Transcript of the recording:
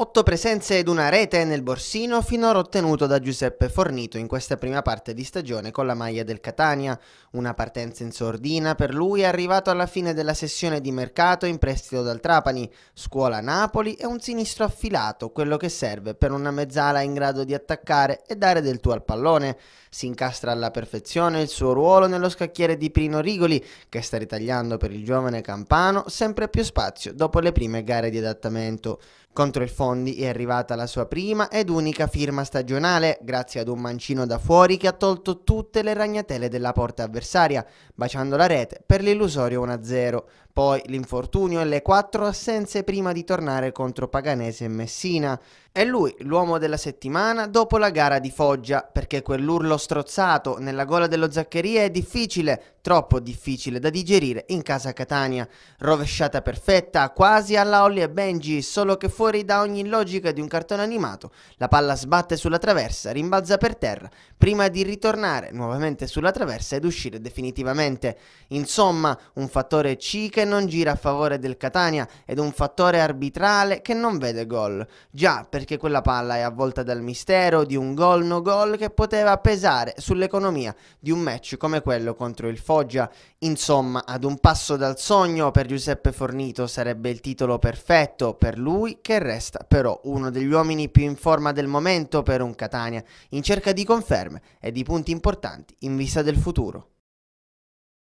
Otto presenze ed una rete nel borsino finora ottenuto da Giuseppe Fornito in questa prima parte di stagione con la maglia del Catania. Una partenza in sordina per lui è arrivato alla fine della sessione di mercato in prestito dal Trapani, scuola Napoli e un sinistro affilato, quello che serve per una mezzala in grado di attaccare e dare del tuo al pallone. Si incastra alla perfezione il suo ruolo nello scacchiere di Prino Rigoli, che sta ritagliando per il giovane Campano sempre più spazio dopo le prime gare di adattamento. Contro il fondo Raimondi è arrivata la sua prima ed unica firma stagionale grazie ad un mancino da fuori che ha tolto tutte le ragnatele della porta avversaria, baciando la rete per l'illusorio 1-0. Poi l'infortunio e le quattro assenze prima di tornare contro Paganese e Messina. È lui l'uomo della settimana dopo la gara di Foggia, perché quell'urlo strozzato nella gola dello Zaccheria è difficile, troppo difficile da digerire in casa Catania. Rovesciata perfetta, quasi alla Olli e Benji, solo che fuori da ogni logica di un cartone animato, la palla sbatte sulla traversa, rimbalza per terra, prima di ritornare nuovamente sulla traversa ed uscire definitivamente. Insomma, un fattore C che non gira a favore del Catania ed un fattore arbitrale che non vede gol. Già, perché perché quella palla è avvolta dal mistero di un gol no gol che poteva pesare sull'economia di un match come quello contro il Foggia. Insomma, ad un passo dal sogno per Giuseppe Fornito sarebbe il titolo perfetto per lui che resta però uno degli uomini più in forma del momento per un Catania, in cerca di conferme e di punti importanti in vista del futuro.